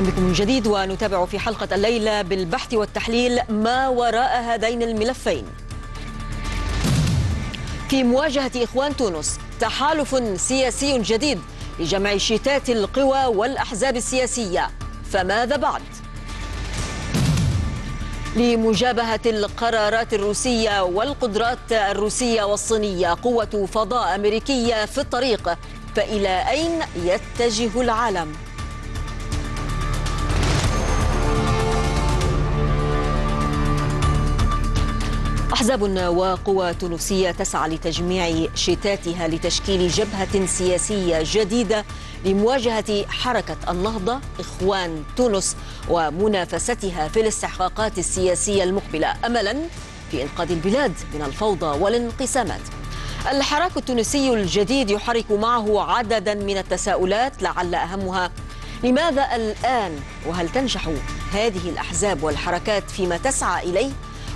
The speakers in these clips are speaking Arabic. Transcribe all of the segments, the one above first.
اهلا بكم من جديد ونتابع في حلقه الليله بالبحث والتحليل ما وراء هذين الملفين. في مواجهه اخوان تونس تحالف سياسي جديد لجمع شتات القوى والاحزاب السياسيه فماذا بعد؟ لمجابهة القرارات الروسية والقدرات الروسية والصينية قوة فضاء أمريكية في الطريق فإلى أين يتجه العالم؟ أحزاب وقوى تونسية تسعى لتجميع شتاتها لتشكيل جبهة سياسية جديدة لمواجهة حركة النهضة إخوان تونس ومنافستها في الاستحقاقات السياسية المقبلة أملا في إنقاذ البلاد من الفوضى والانقسامات الحراك التونسي الجديد يحرك معه عددا من التساؤلات لعل أهمها لماذا الآن وهل تنجح هذه الأحزاب والحركات فيما تسعى إليه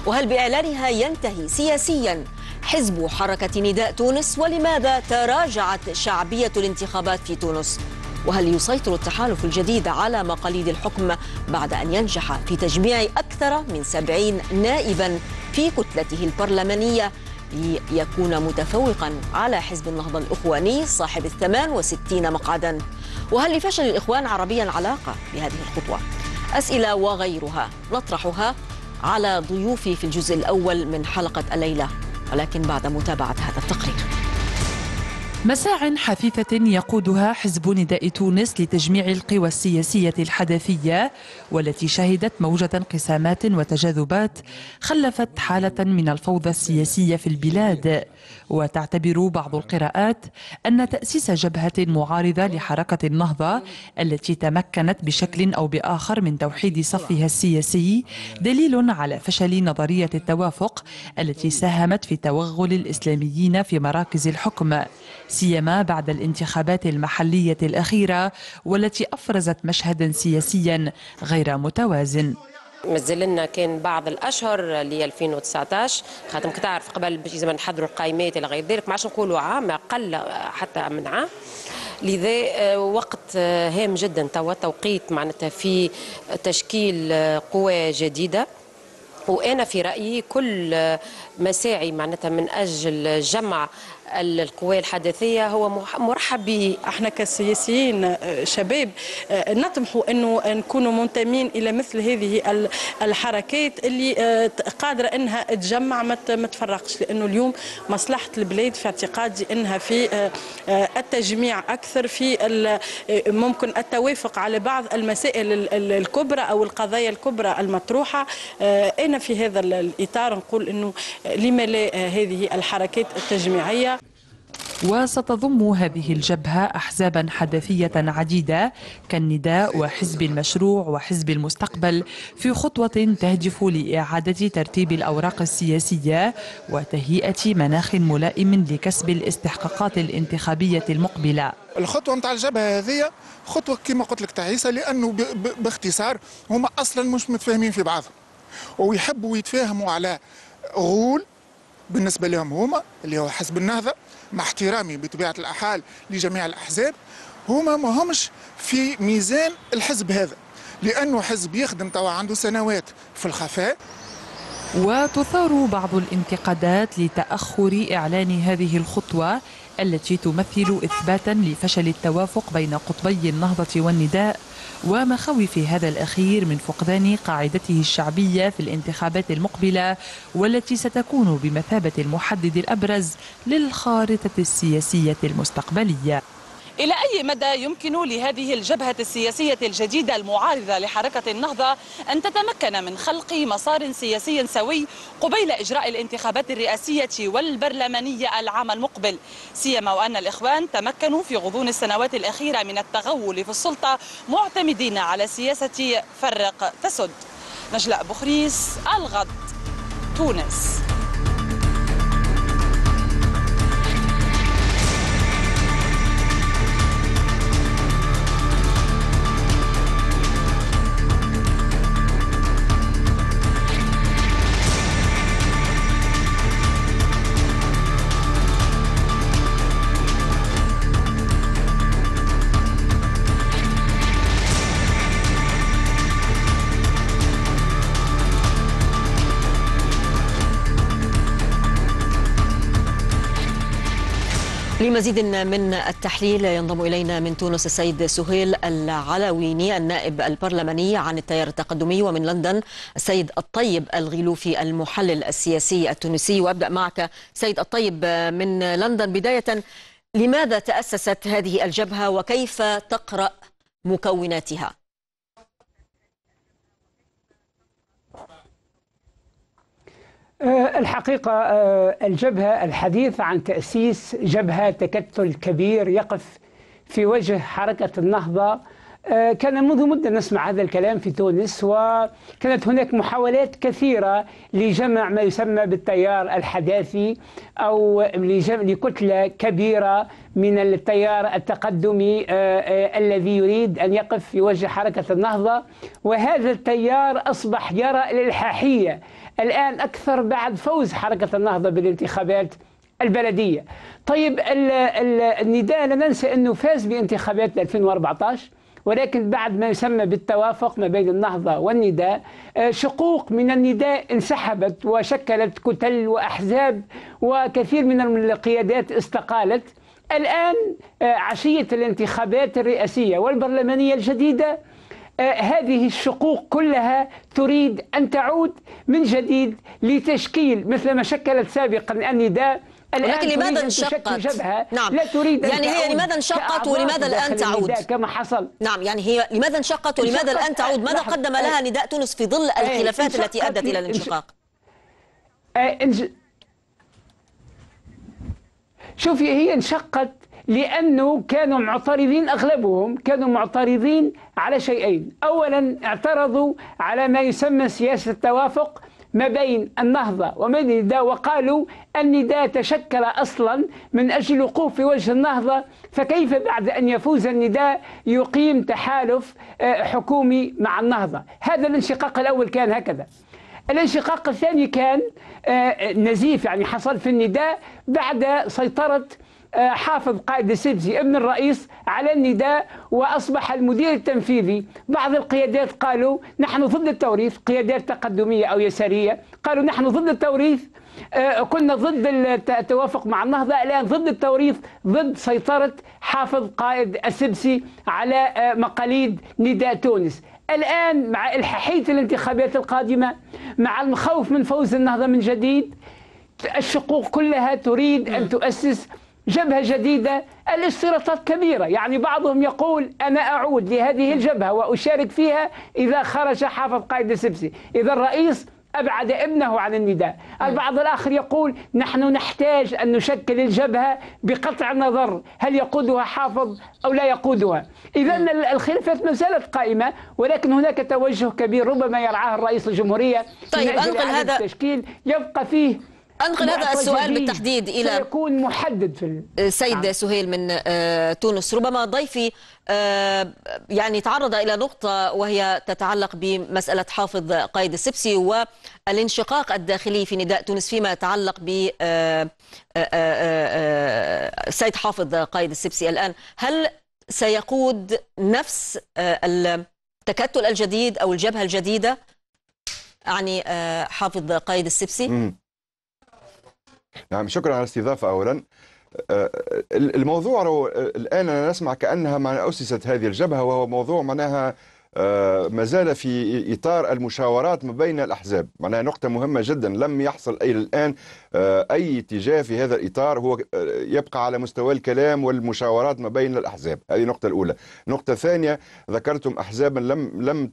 وهل بإعلانها ينتهي سياسيا حزب حركة نداء تونس ولماذا تراجعت شعبية الانتخابات في تونس وهل يسيطر التحالف الجديد على مقاليد الحكم بعد أن ينجح في تجميع أكثر من سبعين نائبا في كتلته البرلمانية ليكون متفوقا على حزب النهضة الإخواني صاحب الثمان وستين مقعدا وهل لفشل الإخوان عربيا علاقة بهذه الخطوة؟ أسئلة وغيرها نطرحها على ضيوفي في الجزء الأول من حلقة الليلة ولكن بعد متابعة هذا التقرير مساع حثيثة يقودها حزب نداء تونس لتجميع القوى السياسية الحدثية والتي شهدت موجة انقسامات وتجاذبات خلفت حالة من الفوضى السياسية في البلاد وتعتبر بعض القراءات أن تأسيس جبهة معارضة لحركة النهضة التي تمكنت بشكل أو بآخر من توحيد صفها السياسي دليل على فشل نظرية التوافق التي ساهمت في توغل الإسلاميين في مراكز الحكم سيما بعد الانتخابات المحلية الأخيرة والتي أفرزت مشهدا سياسيا غير متوازن مازال كان بعض الاشهر ل 2019 خاطر تعرف قبل باش لازم نحضروا القائمات الى غير ذلك ما عادش نقولوا عام اقل حتى من عام لذا آه، وقت آه، هام جدا توا توقيت معناتها في تشكيل آه، قوى جديده وانا في رايي كل مساعي معناتها من اجل جمع القوى الحداثيه هو مرحب به احنا كسياسيين آه، شباب آه، نطمح انه نكونوا منتمين الى مثل هذه الحركات اللي آه، قادره انها تجمع ما تفرقش لانه اليوم مصلحه البلاد في اعتقادي انها في التجميع اكثر في ممكن التوافق على بعض المسائل الكبرى او القضايا الكبرى المطروحه انا في هذا الاطار نقول انه لما لا هذه الحركات التجميعيه وستضم هذه الجبهة أحزابا حدثية عديدة كالنداء وحزب المشروع وحزب المستقبل في خطوة تهدف لإعادة ترتيب الأوراق السياسية وتهيئة مناخ ملائم لكسب الاستحقاقات الانتخابية المقبلة الخطوة نتاع الجبهة هذه خطوة كما قلت لك تعيسة لأنه باختصار هما أصلا مش متفاهمين في بعضهم ويحبوا يتفاهموا على غول بالنسبه لهم هما اللي هو حزب النهضه مع احترامي بطبيعه الاحال لجميع الاحزاب هما ما همش في ميزان الحزب هذا لانه حزب يخدم توا عنده سنوات في الخفاء وتثار بعض الانتقادات لتاخر اعلان هذه الخطوه التي تمثل اثباتا لفشل التوافق بين قطبي النهضه والنداء ومخاوف هذا الأخير من فقدان قاعدته الشعبية في الانتخابات المقبلة والتي ستكون بمثابة المحدد الأبرز للخارطة السياسية المستقبلية إلى أي مدى يمكن لهذه الجبهة السياسية الجديدة المعارضة لحركة النهضة أن تتمكن من خلق مسار سياسي سوي قبيل إجراء الانتخابات الرئاسية والبرلمانية العام المقبل سيما وأن الإخوان تمكنوا في غضون السنوات الأخيرة من التغول في السلطة معتمدين على سياسة فرق تسد نجلاء بخريس الغد تونس لمزيد من التحليل ينضم إلينا من تونس السيد سهيل العلويني النائب البرلماني عن التيار التقدمي ومن لندن السيد الطيب الغيلوفي المحلل السياسي التونسي وأبدأ معك سيد الطيب من لندن بداية لماذا تأسست هذه الجبهة وكيف تقرأ مكوناتها؟ آه، الحقيقة آه، الجبهة الحديث عن تأسيس جبهة تكتل كبير يقف في وجه حركة النهضة آه، كان منذ مدة نسمع هذا الكلام في تونس وكانت هناك محاولات كثيرة لجمع ما يسمى بالتيار الحداثي أو لكتلة كبيرة من التيار التقدمي الذي يريد أن يقف في وجه حركة النهضة وهذا التيار أصبح يرى الإلحاحية الآن أكثر بعد فوز حركة النهضة بالانتخابات البلدية طيب النداء لا ننسى أنه فاز بانتخابات 2014 ولكن بعد ما يسمى بالتوافق ما بين النهضة والنداء آه، شقوق من النداء انسحبت وشكلت كتل وأحزاب وكثير من القيادات استقالت الآن آه، عشية الانتخابات الرئاسية والبرلمانية الجديدة أه، هذه الشقوق كلها تريد أن تعود من جديد لتشكيل مثل ما شكلت سابقا النداء لكن لماذا انشقت؟ جبهة نعم لا تريد يعني هي لماذا انشقت ولماذا الان تعود؟ كما حصل نعم يعني هي لماذا انشقت ولماذا الان تعود؟ ماذا قدم لها نداء تونس في ظل الخلافات التي ادت الى الانشقاق؟ شوفي هي انشقت لأنه كانوا معترضين أغلبهم كانوا معترضين على شيئين أولا اعترضوا على ما يسمى سياسة التوافق ما بين النهضة النداء وقالوا النداء تشكل أصلا من أجل وقوف في وجه النهضة فكيف بعد أن يفوز النداء يقيم تحالف آه، حكومي مع النهضة هذا الانشقاق الأول كان هكذا الانشقاق الثاني كان آه، نزيف يعني حصل في النداء بعد سيطرة آه، حافظ قائد السبسي ابن الرئيس على النداء وأصبح المدير التنفيذي بعض القيادات قالوا نحن ضد التوريث قيادات تقدمية أو يسارية قالوا نحن ضد التوريث آه، كنا ضد التوافق مع النهضة الآن ضد التوريث ضد سيطرة حافظ قائد السبسي على آه، مقاليد نداء تونس الآن مع إلحاحية الانتخابات القادمة مع المخوف من فوز النهضة من جديد الشقوق كلها تريد أن تؤسس جبهة جديدة الاشتراطات كبيرة يعني بعضهم يقول أنا أعود لهذه الجبهة وأشارك فيها إذا خرج حافظ قائد السبسي إذا الرئيس أبعد ابنه عن النداء البعض الآخر يقول نحن نحتاج أن نشكل الجبهة بقطع النظر هل يقودها حافظ أو لا يقودها إذا الخلافات ما زالت قائمة ولكن هناك توجه كبير ربما يرعاه الرئيس الجمهورية طيب أنقل هذا التشكيل يبقى فيه انقل هذا السؤال بالتحديد الى سيكون محدد في السيد آه، نعم. سهيل من آه، تونس ربما ضيفي آه، يعني تعرض الى نقطه وهي تتعلق بمساله حافظ قايد السبسي والانشقاق الداخلي في نداء تونس فيما يتعلق ب السيد حافظ قايد السبسي الان هل سيقود نفس التكتل الجديد او الجبهه الجديده يعني حافظ قايد السبسي؟ نعم شكرا على الاستضافة أولا آه، آه، الموضوع آه، الآن أنا نسمع كأنها ما أسست هذه الجبهة وهو موضوع معناها آه، ما زال في إطار المشاورات ما بين الأحزاب معناها نقطة مهمة جدا لم يحصل إلى الآن آه، أي اتجاه في هذا الإطار هو آه، يبقى على مستوى الكلام والمشاورات ما بين الأحزاب هذه النقطة الأولى نقطة ثانية ذكرتم أحزابا لم لم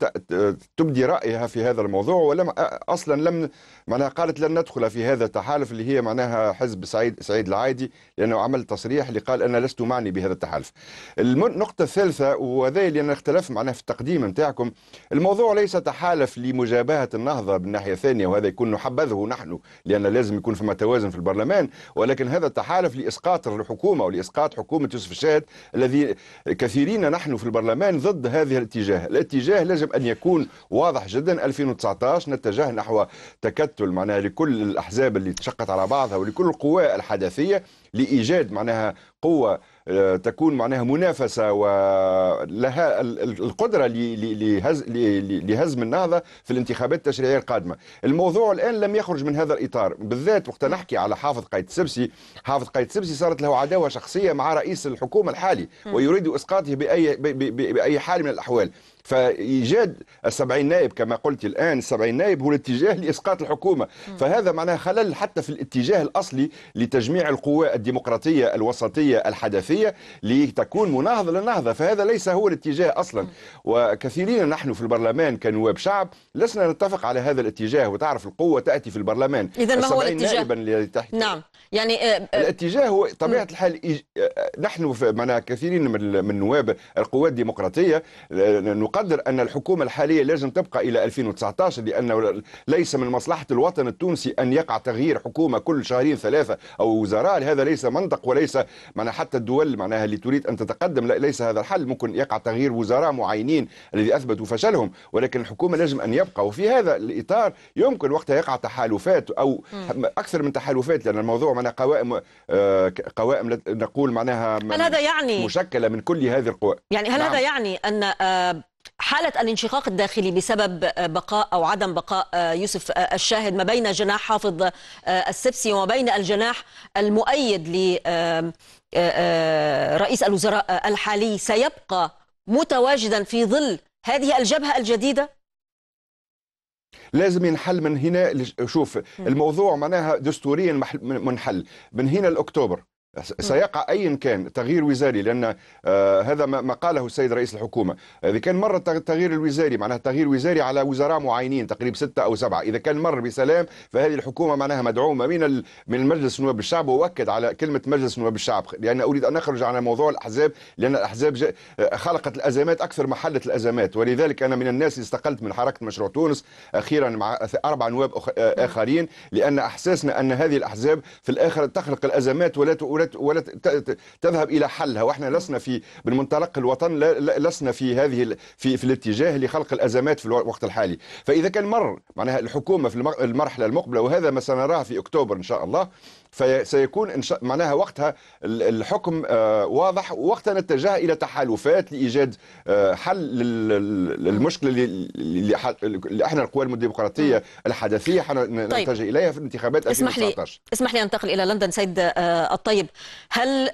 تبدي رأيها في هذا الموضوع ولم أصلا لم معناها قالت لن ندخل في هذا التحالف اللي هي معناها حزب سعيد سعيد العادي لأنه عمل تصريح اللي قال أنا لست معني بهذا التحالف النقطة الثالثة وهذا اللي أنا اختلف معناها في التقديم نتاعكم الموضوع ليس تحالف لمجابهة النهضة بالناحية الثانية وهذا يكون نحبذه نحن لأن لازم يكون فما توازن في البرلمان ولكن هذا التحالف لإسقاط الحكومة ولإسقاط حكومة يوسف الشاهد الذي كثيرين نحن في البرلمان ضد هذه الاتجاه الاتجاه يجب أن يكون واضح جدا 2019 نتجه نحو تكتل معناها لكل الأحزاب اللي تشقت على بعضها ولكل القوى الحداثية لإيجاد معناها قوة آه، تكون معناها منافسة ولها القدرة لهزم النهضة في الانتخابات التشريعية القادمة الموضوع الآن لم يخرج من هذا الإطار بالذات وقت نحكي على حافظ قايد سبسي حافظ قايد سبسي صارت له عداوة شخصية مع رئيس الحكومة الحالي ويريد إسقاطه بأي, بأي حال من الأحوال فإيجاد السبعين نائب كما قلت الآن السبعين نائب هو الاتجاه لإسقاط الحكومة فهذا معناه خلل حتى في الاتجاه الأصلي لتجميع القوى الديمقراطية الوسطية الحدثية لتكون مناهضة للنهضة فهذا ليس هو الاتجاه أصلا وكثيرين نحن في البرلمان كنواب شعب لسنا نتفق على هذا الاتجاه وتعرف القوة تأتي في البرلمان إذا ما هو الاتجاه؟ نائبا نعم يعني آه، آه، الاتجاه هو طبيعة الحال آه، نحن معناه كثيرين من نواب القوى الديمقراطية نقدر أن الحكومة الحالية لازم تبقى إلى 2019 لأنه ليس من مصلحة الوطن التونسي أن يقع تغيير حكومة كل شهرين ثلاثة أو وزراء هذا ليس منطق وليس معناها حتى الدول معناها اللي تريد أن تتقدم لا ليس هذا الحل ممكن يقع تغيير وزراء معينين الذي أثبتوا فشلهم ولكن الحكومة لازم أن يبقى وفي هذا الإطار يمكن وقتها يقع تحالفات أو أكثر من تحالفات لأن الموضوع معناها قوائم آه، قوائم نقول معناها هل هذا يعني مشكلة من كل هذه القوى يعني هل نعم. هذا يعني أن آه، حالة الانشقاق الداخلي بسبب بقاء أو عدم بقاء يوسف الشاهد ما بين جناح حافظ السبسي وما بين الجناح المؤيد لرئيس الوزراء الحالي سيبقى متواجدا في ظل هذه الجبهة الجديدة؟ لازم ينحل من هنا شوف الموضوع معناها دستوريا منحل من هنا لاكتوبر سيقع ايا كان تغيير وزاري لان آه، هذا ما قاله السيد رئيس الحكومه اذا كان مر التغيير الوزاري معناها تغيير وزاري على وزراء معينين تقريبا ستة او سبعة اذا كان مر بسلام فهذه الحكومه معناها مدعومه من من المجلس نواب الشعب واؤكد على كلمه مجلس نواب الشعب لان اريد ان اخرج عن موضوع الاحزاب لان الاحزاب آه، خلقت الازمات اكثر ما حلت الازمات ولذلك انا من الناس اللي استقلت من حركه مشروع تونس اخيرا مع اربع نواب آه، اخرين لان احساسنا ان هذه الاحزاب في الاخر تخلق الازمات ولا ولا ولا تذهب الى حلها واحنا لسنا في من منطلق الوطن لسنا في هذه في في الاتجاه لخلق الازمات في الوقت الحالي فاذا كان مر معناها الحكومه في المرحله المقبله وهذا ما سنراه في اكتوبر ان شاء الله فسيكون معناها وقتها الحكم آه، واضح وقتها نتجه الى تحالفات لايجاد آه، حل للمشكله اللي احنا القوى الديمقراطيه الحدثيه طيب. نتجه اليها في الانتخابات اسمح لي. اسمح لي انتقل الى لندن سيد آه، الطيب هل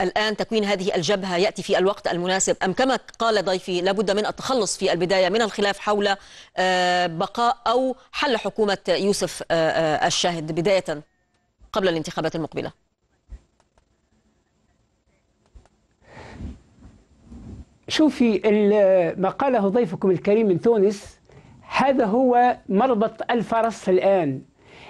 الان تكوين هذه الجبهه ياتي في الوقت المناسب ام كما قال ضيفي لابد من التخلص في البدايه من الخلاف حول بقاء او حل حكومه يوسف الشاهد بدايه قبل الانتخابات المقبله شوفي ما قاله ضيفكم الكريم من تونس هذا هو مربط الفرس الآن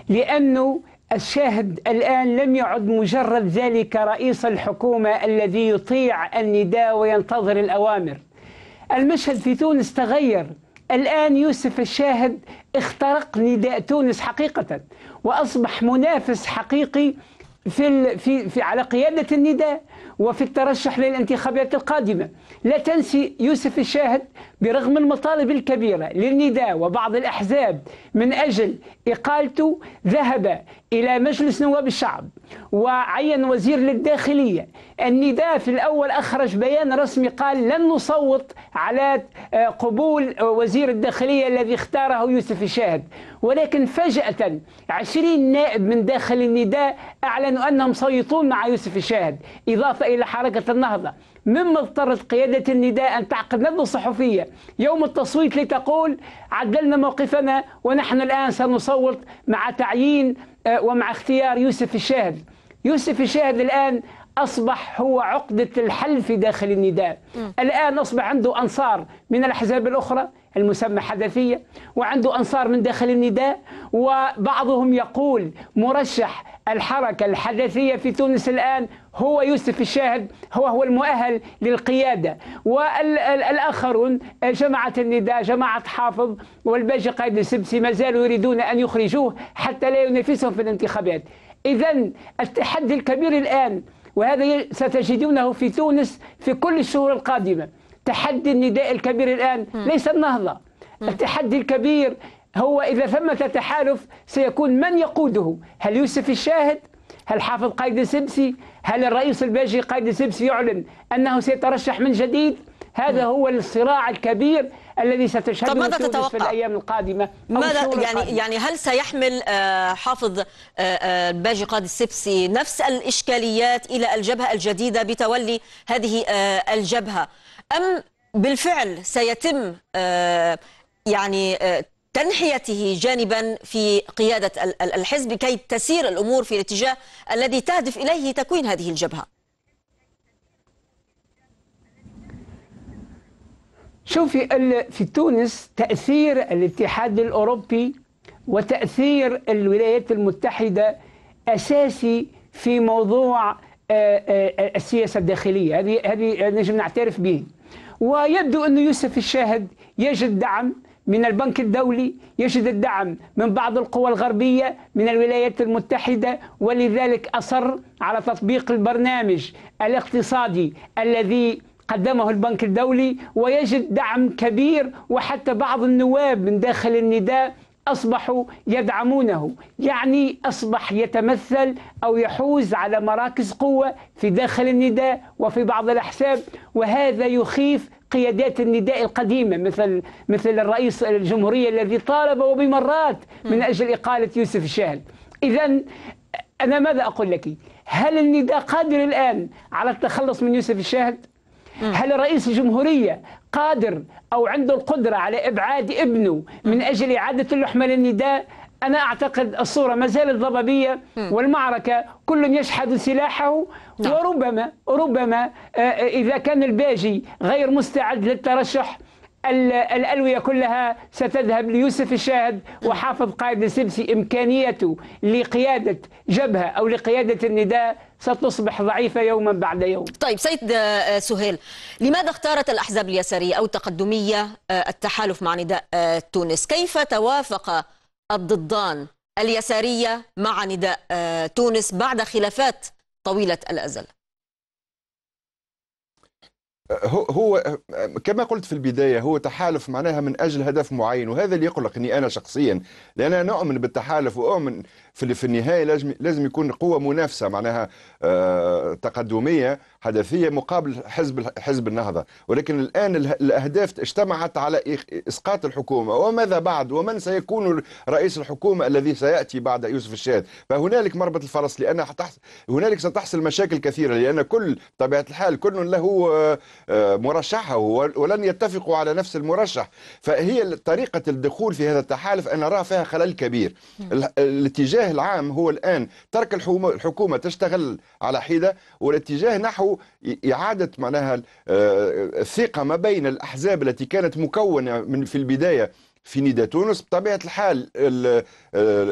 لأنه الشاهد الآن لم يعد مجرد ذلك رئيس الحكومة الذي يطيع النداء وينتظر الأوامر المشهد في تونس تغير الآن يوسف الشاهد اخترق نداء تونس حقيقة وأصبح منافس حقيقي في, في, في على قيادة النداء وفي الترشح للانتخابات القادمة لا تنسي يوسف الشاهد برغم المطالب الكبيرة للنداء وبعض الأحزاب من أجل إقالته ذهب إلى مجلس نواب الشعب وعين وزير للداخلية النداء في الأول أخرج بيان رسمي قال لن نصوت على آه، قبول آه، وزير الداخلية الذي اختاره يوسف الشاهد ولكن فجأة عشرين نائب من داخل النداء أعلنوا أنهم صيطون مع يوسف الشاهد إضافة إلى حركة النهضة مما اضطرت قيادة النداء أن تعقد ندوة صحفية يوم التصويت لتقول عدلنا موقفنا ونحن الآن سنصوت مع تعيين آه، ومع اختيار يوسف الشاهد يوسف الشاهد الآن أصبح هو عقدة الحل في داخل النداء الآن أصبح عنده أنصار من الأحزاب الأخرى المسمى حدثية وعنده أنصار من داخل النداء وبعضهم يقول مرشح الحركة الحدثية في تونس الآن هو يوسف الشاهد هو هو المؤهل للقيادة والآخرون جماعة النداء جماعة حافظ والباجي قائد السبسي ما زالوا يريدون أن يخرجوه حتى لا ينافسهم في الانتخابات إذا التحدي الكبير الآن وهذا ستجدونه في تونس في كل الشهور القادمة تحدي النداء الكبير الآن ليس النهضة التحدي الكبير هو إذا ثمة تحالف سيكون من يقوده هل يوسف الشاهد هل حافظ قائد السبسي هل الرئيس الباجي قائد السبسي يعلن أنه سيترشح من جديد؟ هذا هو الصراع الكبير الذي ستشهده ماذا تتوقع؟ في الأيام القادمة ماذا يعني القادمة. يعني هل سيحمل آه، حافظ آه، آه، الباجي قاد السبسي نفس الإشكاليات إلى الجبهة الجديدة بتولي هذه الجبهة أم بالفعل سيتم يعني تنحيته جانبا في قيادة الحزب كي تسير الأمور في الاتجاه الذي تهدف إليه تكوين هذه الجبهة شوفي في تونس تأثير الاتحاد الأوروبي وتأثير الولايات المتحدة أساسي في موضوع آه، آه، السياسة الداخلية هذه هذه نجم نعترف به ويبدو أن يوسف الشاهد يجد دعم من البنك الدولي يجد الدعم من بعض القوى الغربية من الولايات المتحدة ولذلك أصر على تطبيق البرنامج الاقتصادي الذي قدمه البنك الدولي ويجد دعم كبير وحتى بعض النواب من داخل النداء أصبحوا يدعمونه يعني أصبح يتمثل أو يحوز على مراكز قوة في داخل النداء وفي بعض الأحساب وهذا يخيف قيادات النداء القديمة مثل مثل الرئيس الجمهورية الذي طالب وبمرات من أجل إقالة يوسف الشاهل إذا أنا ماذا أقول لك هل النداء قادر الآن على التخلص من يوسف الشاهد هل رئيس الجمهورية قادر أو عنده القدرة على إبعاد ابنه من أجل إعادة اللحمة للنداء أنا أعتقد الصورة ما زالت ضبابية والمعركة كل يشحد سلاحه نعم. وربما ربما آه، آه، إذا كان الباجي غير مستعد للترشح الألوية كلها ستذهب ليوسف الشاهد وحافظ قائد السبسي إمكانيته لقيادة جبهة أو لقيادة النداء ستصبح ضعيفة يوما بعد يوم طيب سيد آه، سهيل لماذا اختارت الأحزاب اليسارية أو التقدمية التحالف مع نداء تونس كيف توافق الضدان اليسارية مع نداء آه، تونس بعد خلافات طويلة الأزل هو كما قلت في البدايه هو تحالف معناها من اجل هدف معين وهذا اللي يقلقني انا شخصيا لان انا اؤمن بالتحالف واؤمن في, في النهايه لازم لازم يكون قوه منافسه معناها آه، تقدميه حدثيه مقابل حزب حزب النهضه ولكن الان الاهداف اجتمعت على اسقاط الحكومه وماذا بعد ومن سيكون رئيس الحكومه الذي سياتي بعد يوسف الشاذ فهنالك مربط الفرس لان هنالك ستحصل مشاكل كثيره لان كل طبيعه الحال كل له آه، آه، مرشحه ولن يتفقوا على نفس المرشح فهي طريقه الدخول في هذا التحالف انا راى فيها خلل كبير الاتجاه الاتجاه العام هو الآن ترك الحكومة تشتغل على حدة والاتجاه نحو إعادة معناها آه، الثقة ما بين الأحزاب التي كانت مكونة من في البداية في نيدا تونس بطبيعة الحال آه،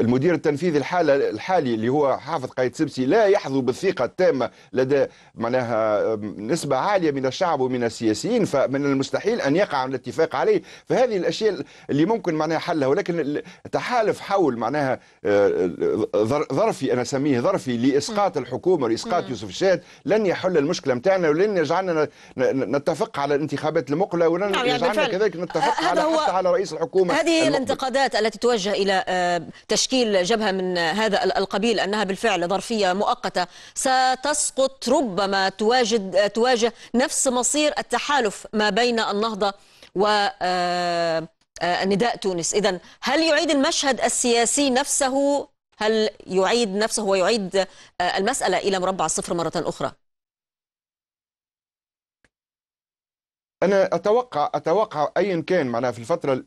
المدير التنفيذي الحالة الحالي اللي هو حافظ قايد سبسي لا يحظو بالثقة التامة لدى معناها نسبة عالية من الشعب ومن السياسيين فمن المستحيل أن يقع الاتفاق عليه فهذه الأشياء اللي ممكن معناها حلها ولكن تحالف حول معناها آه، ظرفي أنا أسميه ظرفي لإسقاط الحكومة لإسقاط يوسف الشاد لن يحل المشكلة نتاعنا ولن يجعلنا نتفق على الانتخابات المقلة ولن نعم، يعني يجعلنا كذلك نتفق على حتى على رئيس الحكومة هذه هي الانتقادات التي توجه إلى إلى آه، تشكيل جبهة من هذا القبيل أنها بالفعل ظرفية مؤقتة ستسقط ربما تواجد آه، تواجه نفس مصير التحالف ما بين النهضة و آه، نداء تونس إذا هل يعيد المشهد السياسي نفسه هل يعيد نفسه ويعيد المسألة إلى مربع الصفر مرة أخرى أنا أتوقع أتوقع أيا كان معناها في الفترة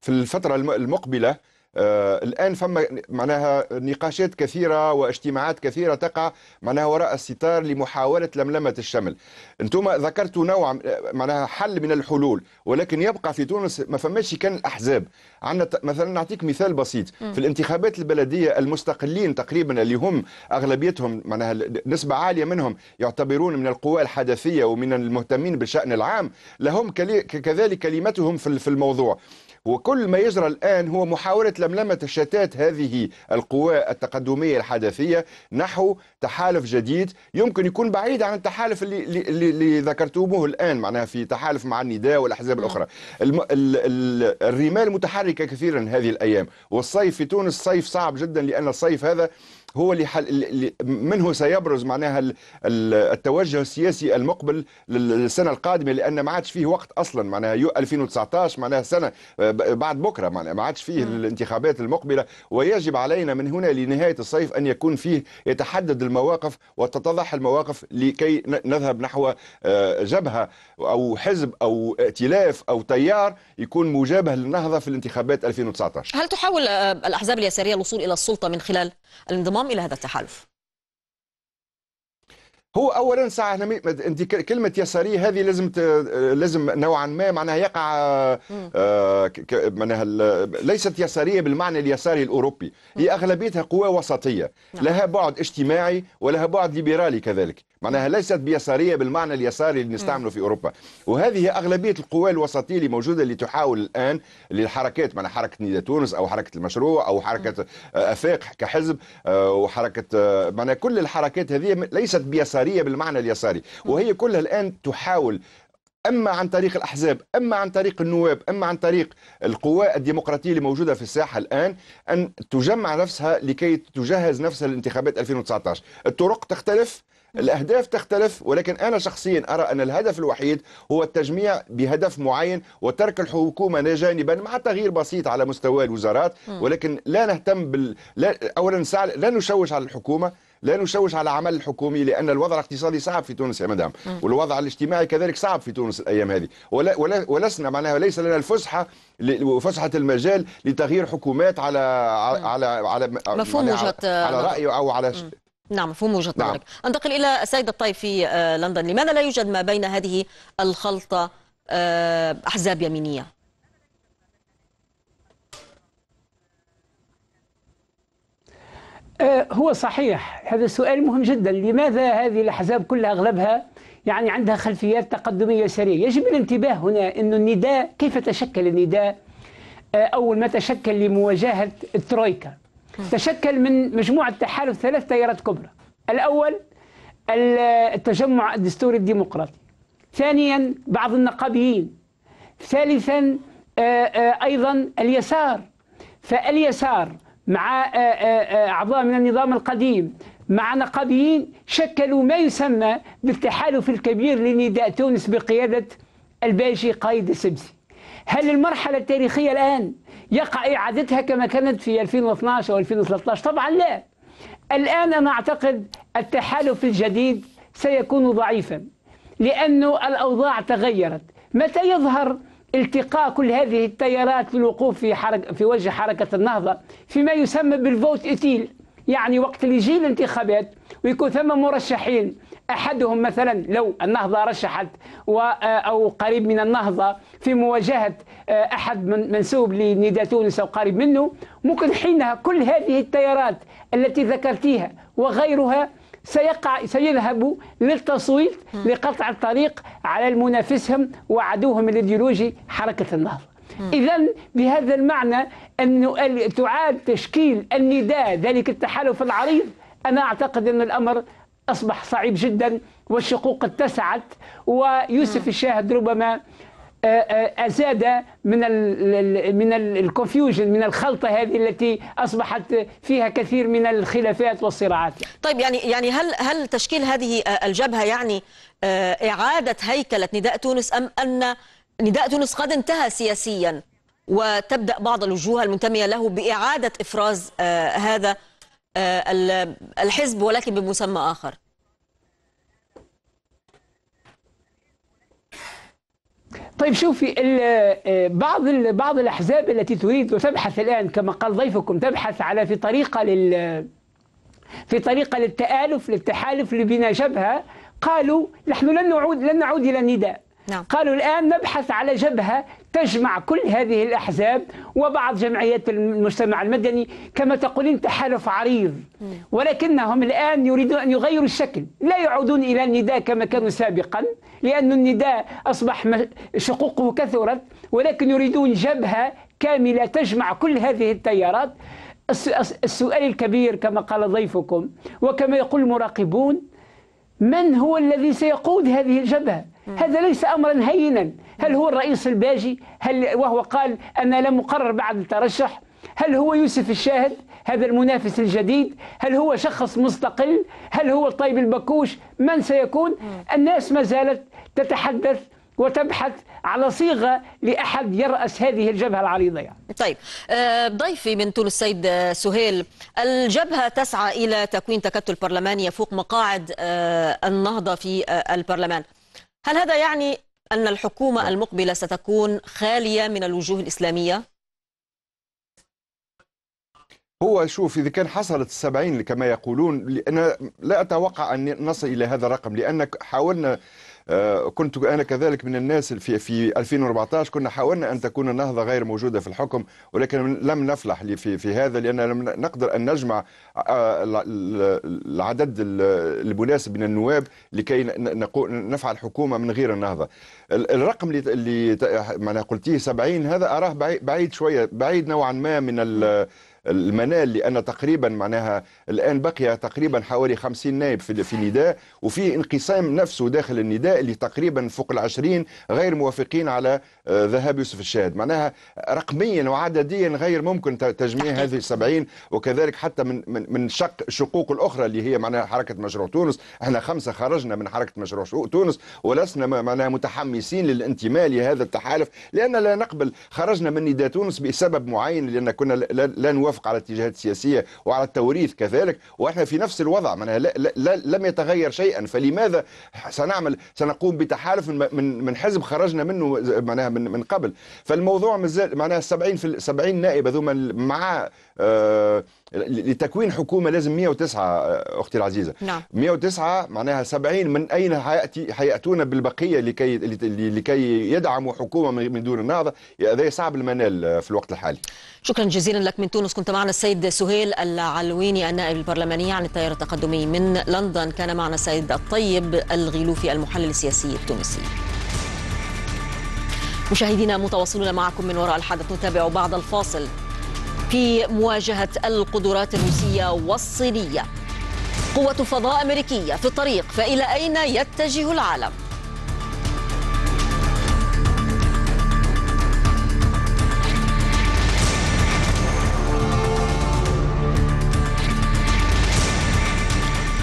في الفترة المقبلة آه، الان فما معناها نقاشات كثيره واجتماعات كثيره تقع معناها وراء الستار لمحاوله لملمه الشمل انتم ذكرتوا نوع آه، معناها حل من الحلول ولكن يبقى في تونس ما فماش كان الاحزاب عندنا مثلا نعطيك مثال بسيط في الانتخابات البلديه المستقلين تقريبا اللي هم اغلبيتهم معناها نسبه عاليه منهم يعتبرون من القوى الحدثيه ومن المهتمين بالشان العام لهم كذلك كلمتهم في الموضوع وكل ما يجرى الآن هو محاولة لملمة شتات هذه القوى التقدمية الحدثية نحو تحالف جديد يمكن يكون بعيد عن التحالف اللي, اللي, اللي ذكرتموه الآن معناها في تحالف مع النداء والأحزاب نعم. الأخرى الم... ال... ال... الرمال متحركة كثيرا هذه الأيام والصيف في تونس صيف صعب جدا لأن الصيف هذا هو اللي حل... منه سيبرز معناها التوجه السياسي المقبل للسنه القادمه لان ما عادش فيه وقت اصلا معناها 2019 معناها سنه آه، بعد بكره ما عادش فيه الانتخابات المقبله ويجب علينا من هنا لنهايه الصيف ان يكون فيه يتحدد المواقف وتتضح المواقف لكي نذهب نحو آه، جبهه او حزب او ائتلاف او تيار يكون مجابه للنهضه في الانتخابات 2019 هل تحاول آه، الاحزاب اليساريه الوصول الى السلطه من خلال الانضمام الى هذا التحالف هو اولا ساعه هنا انت كلمه يساريه هذه لازم ت... لازم نوعا ما معناها يقع آه, آه، ك... معناها ليست يساريه بالمعنى اليساري الاوروبي هي اغلبيتها قوى وسطيه نعم. لها بعد اجتماعي ولها بعد ليبرالي كذلك معناها ليست بيساريه بالمعنى اليساري اللي نستعمله في اوروبا وهذه اغلبيه القوى الوسطيه اللي موجوده اللي تحاول الان للحركات معناها حركه نيدا تونس او حركه المشروع او حركه آه، افاق كحزب آه، وحركه آه، معناها كل الحركات هذه ليست بيساريه بالمعنى اليساري وهي كلها الان تحاول اما عن طريق الاحزاب اما عن طريق النواب اما عن طريق القوى الديمقراطيه اللي موجوده في الساحه الان ان تجمع نفسها لكي تجهز نفسها للانتخابات 2019 الطرق تختلف الأهداف تختلف ولكن أنا شخصيا أرى أن الهدف الوحيد هو التجميع بهدف معين وترك الحكومة جانبا مع تغيير بسيط على مستوى الوزارات ولكن لا نهتم بال لا أولا سع... لا نشوش على الحكومة لا نشوش على العمل الحكومي لان الوضع الاقتصادي صعب في تونس يا مدام والوضع الاجتماعي كذلك صعب في تونس الايام هذه ولا ولا ولسنا معناها ليس لنا الفسحه فسحه المجال لتغيير حكومات على على على, على, على, على, على راي او على نعم مفهوم وجهه نعم. انتقل الى السيد في آه، لندن لماذا لا يوجد ما بين هذه الخلطه آه، احزاب يمينيه آه، هو صحيح هذا سؤال مهم جدا لماذا هذه الأحزاب كلها أغلبها يعني عندها خلفيات تقدمية يسارية يجب الانتباه هنا انه النداء كيف تشكل النداء أول ما تشكل لمواجهة الترويكا تشكل من مجموعة تحالف ثلاث تيارات كبرى الأول التجمع الدستوري الديمقراطي ثانيا بعض النقابيين ثالثا آه، آه، أيضا اليسار فاليسار مع آه، أعضاء من النظام القديم مع نقابيين شكلوا ما يسمى بالتحالف الكبير لنداء تونس بقيادة الباجي قايد السبسي هل المرحلة التاريخية الآن يقع إعادتها كما كانت في 2012 أو 2013 طبعا لا الآن أنا أعتقد التحالف الجديد سيكون ضعيفا لأن الأوضاع تغيرت متى يظهر التقاء كل هذه التيارات في الوقوف في, حركة في وجه حركة النهضة فيما يسمى بالفوت إتيل يعني وقت اللي يجي الانتخابات ويكون ثم مرشحين أحدهم مثلا لو النهضة رشحت آه، أو قريب من النهضة في مواجهة آه، أحد من منسوب لنداء تونس أو قريب منه ممكن حينها كل هذه التيارات التي ذكرتيها وغيرها سيقع سيذهب للتصويت لقطع الطريق على المنافسهم وعدوهم الايديولوجي حركه النهضه. اذا بهذا المعنى ان تعاد تشكيل النداء ذلك التحالف العريض انا اعتقد ان الامر أصبح صعيب جدا والشقوق اتسعت ويوسف الشاهد ربما آه، آه، أزاد من الـ من الكونفيوجن من الخلطة هذه التي أصبحت فيها كثير من الخلافات والصراعات. طيب يعني يعني هل هل تشكيل هذه الجبهة يعني آه، إعادة هيكلة نداء تونس أم أن نداء تونس قد انتهى سياسيا وتبدأ بعض الوجوه المنتمية له بإعادة إفراز هذا الحزب ولكن بمسمى آخر؟ طيب شوفي آه، بعض بعض الاحزاب التي تريد وتبحث الان كما قال ضيفكم تبحث على في طريقه لل في طريقه للتالف للتحالف لبناء جبهه قالوا نحن لن نعود لن نعود الى النداء نعم. قالوا الآن نبحث على جبهة تجمع كل هذه الأحزاب وبعض جمعيات المجتمع المدني كما تقولين تحالف عريض ولكنهم الآن يريدون أن يغيروا الشكل لا يعودون إلى النداء كما كانوا سابقا لأن النداء أصبح شقوقه كثرت ولكن يريدون جبهة كاملة تجمع كل هذه التيارات السؤال الكبير كما قال ضيفكم وكما يقول المراقبون من هو الذي سيقود هذه الجبهة هذا ليس أمرا هينا هل هو الرئيس الباجي هل وهو قال أنا لم أقرر بعد الترشح هل هو يوسف الشاهد هذا المنافس الجديد هل هو شخص مستقل هل هو الطيب البكوش من سيكون الناس ما زالت تتحدث وتبحث على صيغه لاحد يراس هذه الجبهه العريضه يعني. طيب آه، ضيفي من تونس السيد آه، سهيل الجبهه تسعى الى تكوين تكتل برلماني يفوق مقاعد آه، النهضه في البرلمان هل هذا يعني أن الحكومة المقبلة ستكون خالية من الوجوه الإسلامية؟ هو شوف إذا كان حصلت السبعين كما يقولون أنا لا أتوقع أن نصل إلى هذا الرقم لأن حاولنا آه، كنت انا كذلك من الناس في في 2014 كنا حاولنا ان تكون النهضه غير موجوده في الحكم ولكن لم نفلح في في هذا لان لم نقدر ان نجمع آه، العدد المناسب من النواب لكي نفعل حكومه من غير النهضه الرقم اللي اللي معناها قلتيه 70 هذا اراه بعيد شويه بعيد نوعا ما من المنال لان تقريبا معناها الان بقي تقريبا حوالي 50 نائب في, في نداء وفي انقسام نفسه داخل النداء اللي تقريبا فوق ال غير موافقين على آه، ذهاب يوسف الشاهد معناها رقميا وعدديا غير ممكن تجميع هذه 70 وكذلك حتى من من شق الشقوق الاخرى اللي هي معناها حركه مشروع تونس احنا خمسه خرجنا من حركه مشروع تونس ولسنا معناها متحمسين للانتماء لهذا التحالف لان لا نقبل خرجنا من نداء تونس بسبب معين لان كنا لا نوافق توافق على الاتجاهات السياسيه وعلى التوريث كذلك واحنا في نفس الوضع من لا لا لم يتغير شيئا فلماذا سنعمل سنقوم بتحالف من من, من حزب خرجنا منه معناها من, من قبل فالموضوع مازال معناها 70 70 نائب هذوما مع آه، لتكوين حكومه لازم 109 آه، اختي العزيزه نعم 109 معناها 70 من اين حياتي حياتون بالبقيه لكي لكي يدعموا حكومه من دون النهضه هذا صعب المنال آه، في الوقت الحالي شكرا جزيلا لك من تونس كنت معنا السيد سهيل العلويني النائب البرلماني عن التيار التقدمي من لندن كان معنا السيد الطيب الغيلوفي المحلل السياسي التونسي مشاهدينا متواصلون معكم من وراء الحدث نتابع بعد الفاصل في مواجهة القدرات الروسية والصينية قوة فضاء أمريكية في الطريق فإلى أين يتجه العالم؟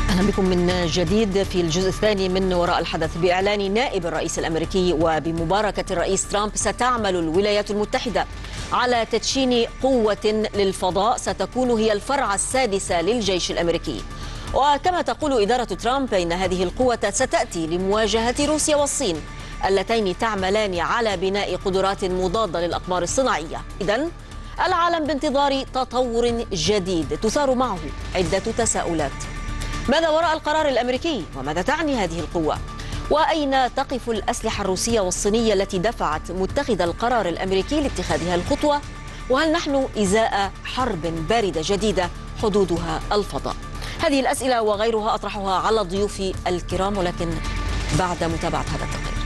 اهلا بكم من جديد في الجزء الثاني من وراء الحدث باعلان نائب الرئيس الامريكي وبمباركه الرئيس ترامب ستعمل الولايات المتحده على تدشين قوة للفضاء ستكون هي الفرع السادسة للجيش الأمريكي وكما تقول إدارة ترامب إن هذه القوة ستأتي لمواجهة روسيا والصين اللتين تعملان على بناء قدرات مضادة للأقمار الصناعية إذا العالم بانتظار تطور جديد تثار معه عدة تساؤلات ماذا وراء القرار الأمريكي وماذا تعني هذه القوة؟ وأين تقف الأسلحة الروسية والصينية التي دفعت متخذ القرار الأمريكي لاتخاذها الخطوة وهل نحن إزاء حرب باردة جديدة حدودها الفضاء هذه الأسئلة وغيرها أطرحها على ضيوفي الكرام ولكن بعد متابعة هذا التقرير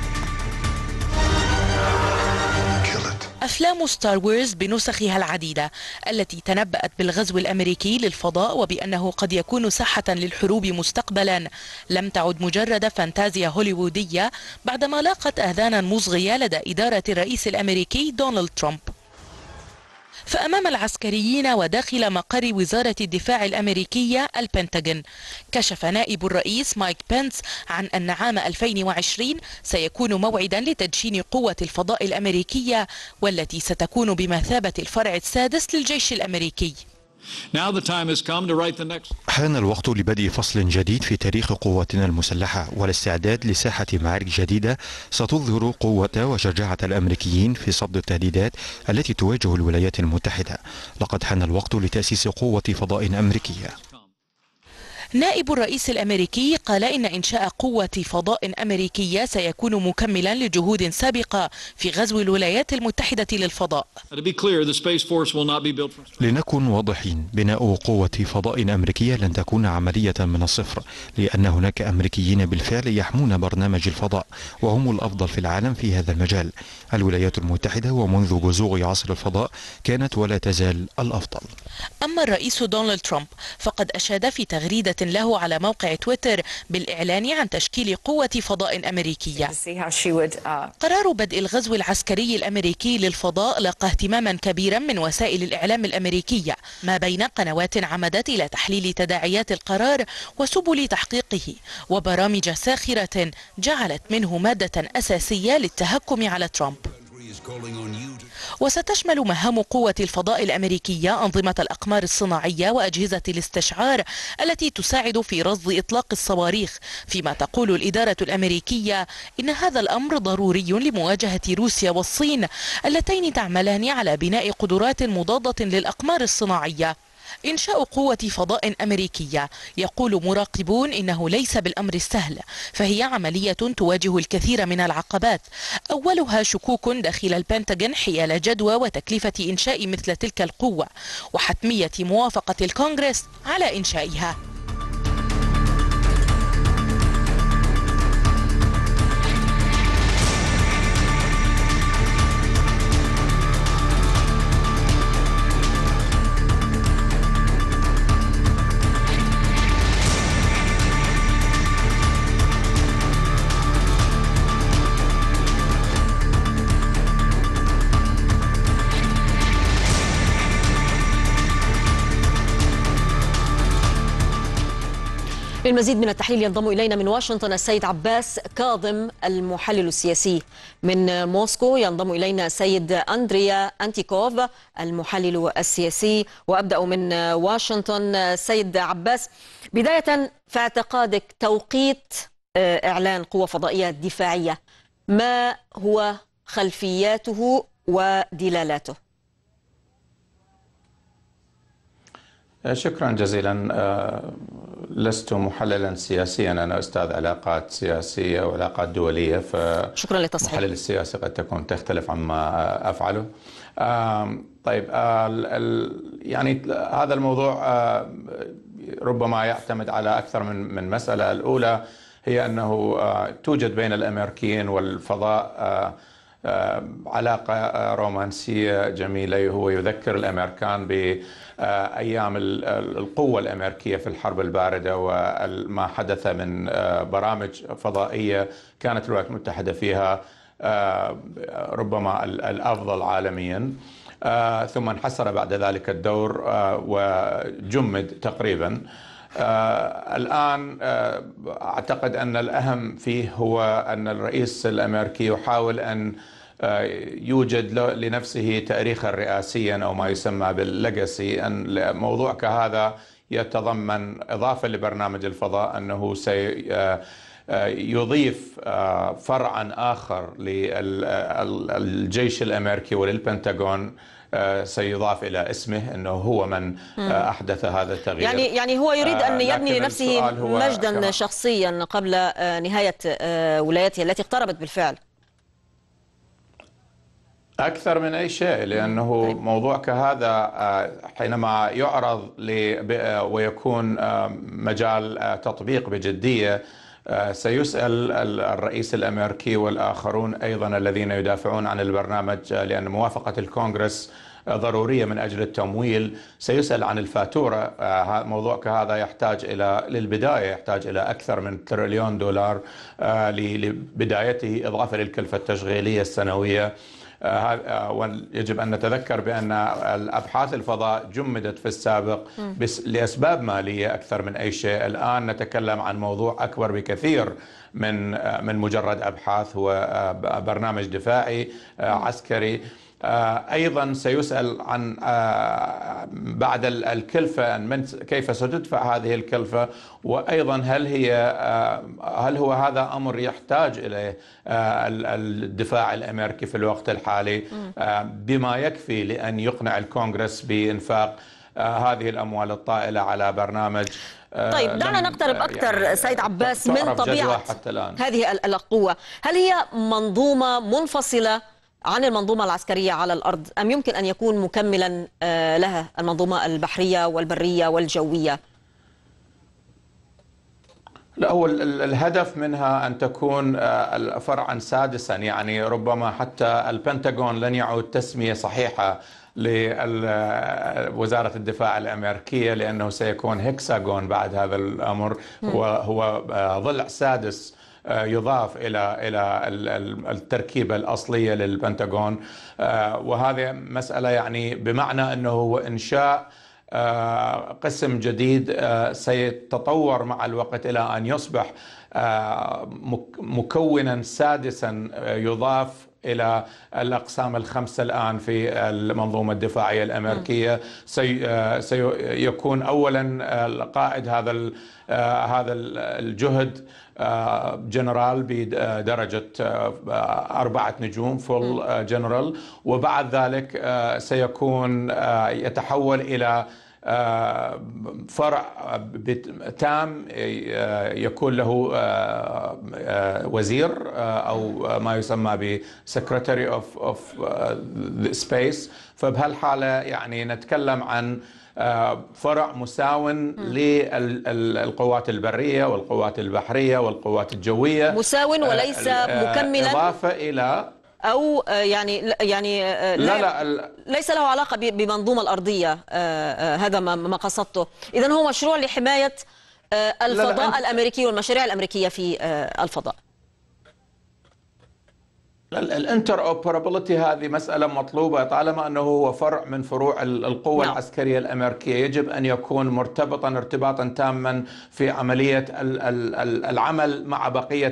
أفلام ستار وورز بنسخها العديدة التي تنبأت بالغزو الأمريكي للفضاء وبأنه قد يكون ساحة للحروب مستقبلا لم تعد مجرد فانتازيا هوليوودية بعدما لاقت آذانا مصغية لدى إدارة الرئيس الأمريكي دونالد ترامب فأمام العسكريين وداخل مقر وزارة الدفاع الأمريكية البنتاغون كشف نائب الرئيس مايك بنس عن أن عام 2020 سيكون موعدا لتدشين قوة الفضاء الأمريكية والتي ستكون بمثابة الفرع السادس للجيش الأمريكي حان الوقت لبدء فصل جديد في تاريخ قواتنا المسلحة والاستعداد لساحة معارك جديدة ستظهر قوة وشجاعة الأمريكيين في صد التهديدات التي تواجه الولايات المتحدة لقد حان الوقت لتأسيس قوة فضاء أمريكية نائب الرئيس الأمريكي قال إن إنشاء قوة فضاء أمريكية سيكون مكملا لجهود سابقة في غزو الولايات المتحدة للفضاء لنكن واضحين بناء قوة فضاء أمريكية لن تكون عملية من الصفر لأن هناك أمريكيين بالفعل يحمون برنامج الفضاء وهم الأفضل في العالم في هذا المجال الولايات المتحدة ومنذ بزوغ عصر الفضاء كانت ولا تزال الأفضل أما الرئيس دونالد ترامب فقد أشاد في تغريدة له على موقع تويتر بالإعلان عن تشكيل قوة فضاء أمريكية uh, قرار بدء الغزو العسكري الأمريكي للفضاء لقى اهتماما كبيرا من وسائل الإعلام الأمريكية ما بين قنوات عمدت إلى تحليل تداعيات القرار وسبل تحقيقه وبرامج ساخرة جعلت منه مادة أساسية للتهكم على ترامب وستشمل مهام قوة الفضاء الأمريكية أنظمة الأقمار الصناعية وأجهزة الاستشعار التي تساعد في رصد إطلاق الصواريخ فيما تقول الإدارة الأمريكية إن هذا الأمر ضروري لمواجهة روسيا والصين اللتين تعملان على بناء قدرات مضادة للأقمار الصناعية إنشاء قوة فضاء أمريكية يقول مراقبون إنه ليس بالأمر السهل فهي عملية تواجه الكثير من العقبات أولها شكوك داخل البنتاغون حيال جدوى وتكلفة إنشاء مثل تلك القوة وحتمية موافقة الكونغرس على إنشائها للمزيد من التحليل ينضم إلينا من واشنطن السيد عباس كاظم المحلل السياسي من موسكو ينضم إلينا السيد أندريا أنتيكوف المحلل السياسي وأبدأ من واشنطن السيد عباس بداية في اعتقادك توقيت آه، إعلان قوة فضائية دفاعية ما هو خلفياته ودلالاته شكرا جزيلا آه، لست محللا سياسيا انا استاذ علاقات سياسيه وعلاقات دوليه ف شكرا للتصحيح المحلل السياسي قد تكون تختلف عما افعله آه، طيب آه، يعني هذا الموضوع ربما يعتمد على اكثر من من مساله الاولى هي انه توجد بين الامريكيين والفضاء علاقة رومانسية جميلة هو يذكر الأمريكان ب آه، أيام القوة الأمريكية في الحرب الباردة وما حدث من آه، برامج فضائية كانت الولايات المتحدة فيها آه، ربما الأفضل عالمياً ثم انحسر بعد ذلك الدور وجمد تقريبا الآن أعتقد أن الأهم فيه هو أن الرئيس الأمريكي يحاول أن آه، يوجد لنفسه تاريخا رئاسيا او ما يسمى بالليجاسي ان موضوع كهذا يتضمن اضافه لبرنامج الفضاء انه سي آه، آه، يضيف فرعا اخر للجيش الامريكي وللبنتاغون سيضاف الى اسمه انه هو من احدث هذا التغيير يعني يعني هو يريد ان يبني لنفسه مجدا شخصيا قبل نهايه ولايته التي اقتربت بالفعل أكثر من أي شيء لأنه طيب. موضوع كهذا آه، حينما يعرض آه، ويكون آه، مجال تطبيق بجدية سيسأل الرئيس الأمريكي والآخرون أيضا الذين يدافعون عن البرنامج لأن موافقة الكونغرس ضرورية من أجل التمويل سيسأل عن الفاتورة موضوع كهذا يحتاج إلى للبداية يحتاج إلى أكثر من تريليون دولار لبدايته إضافة للكلفة التشغيلية السنوية آه، آه، ويجب أن نتذكر بأن الأبحاث الفضاء جمدت في السابق لأسباب مالية أكثر من أي شيء الآن نتكلم عن موضوع أكبر بكثير من آه، من مجرد أبحاث هو برنامج دفاعي عسكري آه، ايضا سيسال عن آه، بعد الكلفه من كيف ستدفع هذه الكلفه وايضا هل هي آه، هل هو هذا امر يحتاج اليه الدفاع الامريكي في الوقت الحالي بما يكفي لان يقنع الكونغرس بانفاق هذه الاموال الطائله على برنامج طيب دعنا نقترب اكثر يعني سيد عباس من طبيعه حتى الآن. هذه القوه هل هي منظومه منفصله عن المنظومة العسكرية على الأرض أم يمكن أن يكون مكملا آه، لها المنظومة البحرية والبرية والجوية لا هو الهدف منها أن تكون آه، فرعا سادسا يعني ربما حتى البنتاغون لن يعود تسمية صحيحة لوزارة آه، الدفاع الأمريكية لأنه سيكون هكساغون بعد هذا الأمر هو, هو ضلع سادس آه، يضاف الى الى التركيبه الاصليه للبنتاغون آه، وهذه مساله يعني بمعنى انه هو انشاء آه، قسم جديد سيتطور مع الوقت الى ان يصبح مكونا سادسا يضاف الى الاقسام الخمسه الان في المنظومه الدفاعيه الامريكيه سيكون اولا قائد هذا هذا الجهد جنرال بدرجة آه، أربعة نجوم فول آه، جنرال وبعد ذلك آه، سيكون يتحول إلى فرع تام يكون له وزير او ما يسمى بسكرتري اوف اوف سبيس فبهالحاله يعني نتكلم عن فرع مساون للقوات البرية والقوات البحرية والقوات الجوية مساون آه، وليس آه، مكملا إضافة إلى او آه، يعني يعني لا لا, لا ليس له علاقه بمنظومه الارضيه هذا ما قصدته اذا هو مشروع لحمايه الفضاء لا لا الامريكي والمشاريع الامريكيه في الفضاء الانتر اوبرابيلتي هذه مساله مطلوبه طالما انه هو فرع من فروع القوه نعم. العسكريه الامريكيه يجب ان يكون مرتبطا ارتباطا تاما في عمليه العمل مع بقيه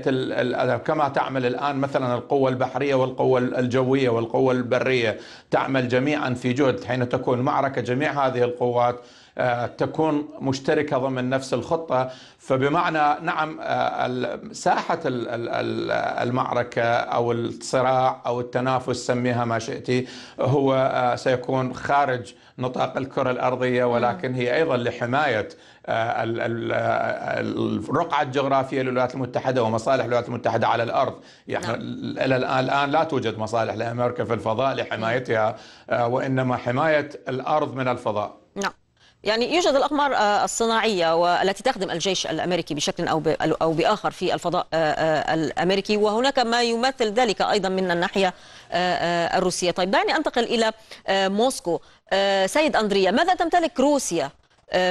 كما تعمل الان مثلا القوه البحريه والقوه الجويه والقوه البريه تعمل جميعا في جهد حين تكون معركه جميع هذه القوات آه، تكون مشتركه ضمن نفس الخطه فبمعنى نعم آه، ساحه المعركه او الصراع او التنافس سميها ما شئتي هو آه، سيكون خارج نطاق الكره الارضيه ولكن هي ايضا لحمايه الرقعة الجغرافية للولايات المتحدة ومصالح الولايات المتحدة على الأرض يعني نعم. إلى الآن لا توجد مصالح لأمريكا في الفضاء لحمايتها وإنما حماية الأرض من الفضاء يعني يوجد الأقمار آه، الصناعية والتي تخدم الجيش الأمريكي بشكل أو بآخر في الفضاء آه، آه، الأمريكي وهناك ما يمثل ذلك أيضا من الناحية الروسية طيب دعني أنتقل إلى موسكو سيد أندريا ماذا تمتلك روسيا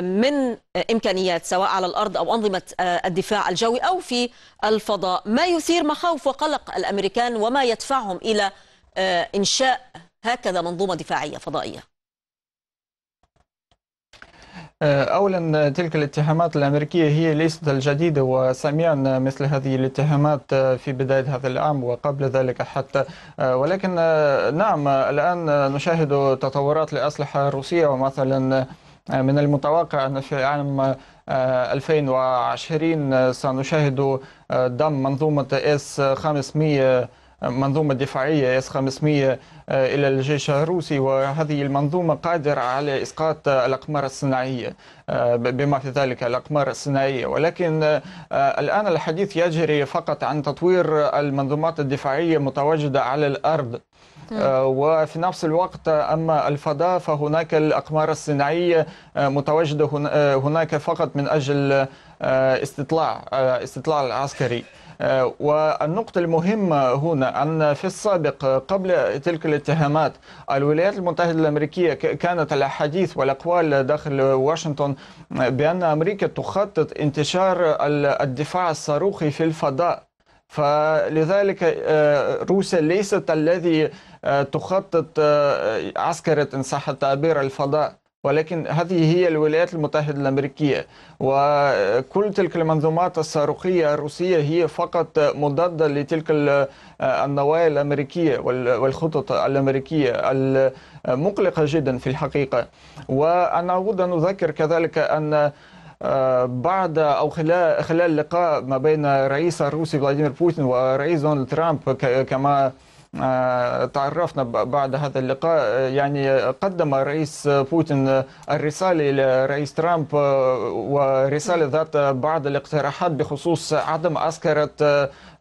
من إمكانيات سواء على الأرض أو أنظمة الدفاع الجوي أو في الفضاء ما يثير مخاوف وقلق الأمريكان وما يدفعهم إلى إنشاء هكذا منظومة دفاعية فضائية آه، أولا تلك الاتهامات الأمريكية هي ليست الجديدة وسمعنا مثل هذه الاتهامات آه، في بداية هذا العام وقبل ذلك حتى آه، ولكن نعم الآن نشاهد تطورات لأسلحة روسية ومثلا من المتوقع أن في عام 2020 سنشاهد دم منظومة اس 500 منظومة دفاعية اس آه، 500 إلى الجيش الروسي وهذه المنظومة قادرة على إسقاط الأقمار الصناعية آه، بما في ذلك الأقمار الصناعية ولكن آه، الآن الحديث يجري فقط عن تطوير المنظومات الدفاعية متواجدة على الأرض وفي نفس الوقت أما الفضاء فهناك الأقمار الصناعية متواجدة هناك فقط من أجل استطلاع استطلاع العسكري آه، والنقطة المهمة هنا أن في السابق قبل تلك الاتهامات الولايات المتحدة الأمريكية كانت الأحاديث والأقوال داخل واشنطن بأن أمريكا تخطط انتشار الدفاع الصاروخي في الفضاء فلذلك آه، روسيا ليست الذي آه، تخطط عسكرة إن صح التعبير الفضاء ولكن هذه هي الولايات المتحدة الأمريكية وكل تلك المنظومات الصاروخية الروسية هي فقط مضادة لتلك النوايا الأمريكية والخطط الأمريكية المقلقة جدا في الحقيقة وأنا أود أن أذكر كذلك أن آه، بعد او خلال خلال لقاء ما بين الرئيس الروسي فلاديمير بوتين ورئيس دونالد ترامب كما آه، تعرفنا بعد هذا اللقاء آه، يعني قدم الرئيس بوتين آه، الرسالة إلى رئيس ترامب ورسالة ذات بعض الاقتراحات بخصوص عدم أسكرة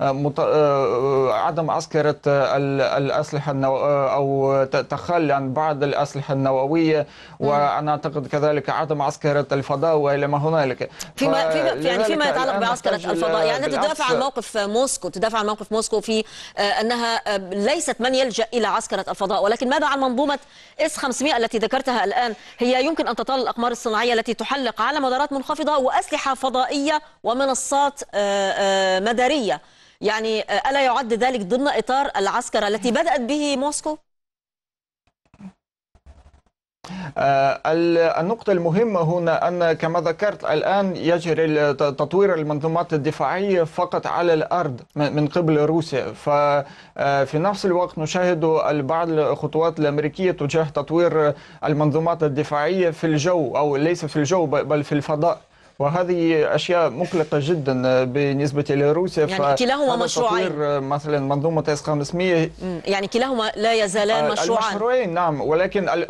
آه، آه، عدم عسكرة آه، الأسلحة النو... أو تخلي عن بعض الأسلحة النووية وأنا أعتقد كذلك عدم عسكرة الفضاء وإلى ما هنالك فيما فيما يعني فيما يتعلق بعسكرة الفضاء يعني أنت تدافع عن موقف موسكو تدافع عن موقف موسكو في أنها ليست من يلجأ إلى عسكرة الفضاء ولكن ماذا عن منظومة اس 500 التي ذكرتها الآن هي يمكن أن تطال الأقمار الصناعية التي تحلق على مدارات منخفضة وأسلحة فضائية ومنصات مدارية يعني آه، ألا يعد ذلك ضمن إطار العسكرة التي بدأت به موسكو؟ آه، النقطة المهمة هنا أن كما ذكرت الآن يجري تطوير المنظومات الدفاعية فقط على الأرض من قبل روسيا ففي آه، نفس الوقت نشاهد بعض الخطوات الأمريكية تجاه تطوير المنظومات الدفاعية في الجو أو ليس في الجو بل في الفضاء وهذه اشياء مقلقه جدا بالنسبه لروسيا يعني كلاهما مشروعين مثلا منظومه اس 500 يعني كلاهما لا يزالان آه، مشروعان المشروعين نعم ولكن ال...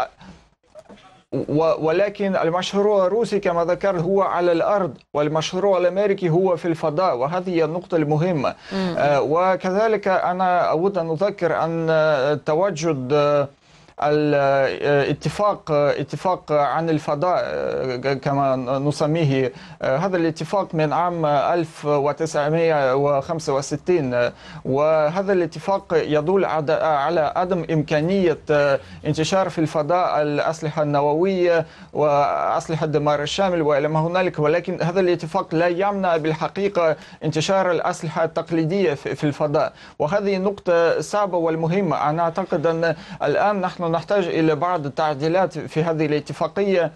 ولكن المشروع الروسي كما ذكر هو على الأرض والمشروع الأمريكي هو في الفضاء وهذه هي النقطة المهمة آه، وكذلك أنا أود أن أذكر أن آه، تواجد الاتفاق اتفاق عن الفضاء كما نسميه هذا الاتفاق من عام 1965 وهذا الاتفاق يدل على عدم إمكانية انتشار في الفضاء الأسلحة النووية وأسلحة الدمار الشامل وإلى ما هنالك ولكن هذا الاتفاق لا يمنع بالحقيقة انتشار الأسلحة التقليدية في الفضاء وهذه نقطة صعبة والمهمة أنا أعتقد أن الآن نحن نحتاج إلى بعض التعديلات في هذه الاتفاقية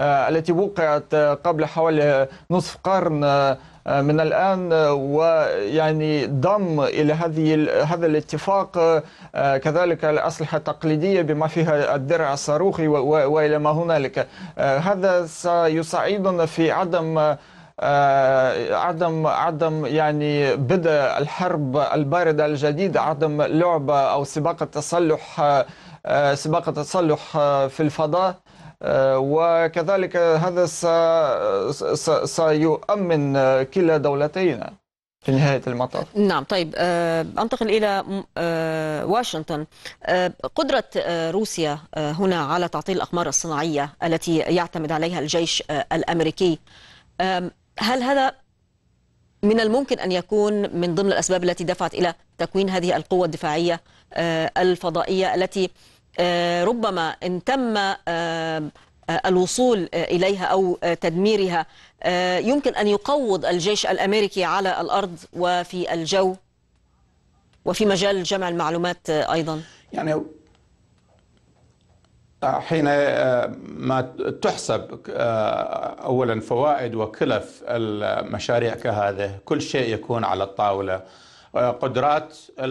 آه، التي وقعت آه، قبل حوالي نصف قرن آه، من الآن ويعني ضم إلى هذه هذا الاتفاق كذلك الأسلحة التقليدية بما فيها الدرع الصاروخي وإلى ما هنالك هذا سيساعدنا في عدم عدم عدم يعني بدء الحرب الباردة الجديدة عدم لعبة أو سباق التسلح آه، سباق التصلح آه، في الفضاء آه، وكذلك هذا سيؤمن كلا دولتينا في نهاية المطاف نعم طيب أنتقل إلى واشنطن قدرة روسيا هنا على تعطيل الأقمار الصناعية التي يعتمد عليها الجيش الأمريكي هل هذا من الممكن أن يكون من ضمن الأسباب التي دفعت إلى تكوين هذه القوة الدفاعية الفضائية التي آه، ربما إن تم آه، آه، الوصول إليها أو تدميرها يمكن أن يقوض الجيش الأمريكي على الأرض وفي الجو وفي مجال جمع المعلومات أيضا يعني حين ما تحسب اولا فوائد وكلف المشاريع كهذه كل شيء يكون على الطاوله قدرات آه،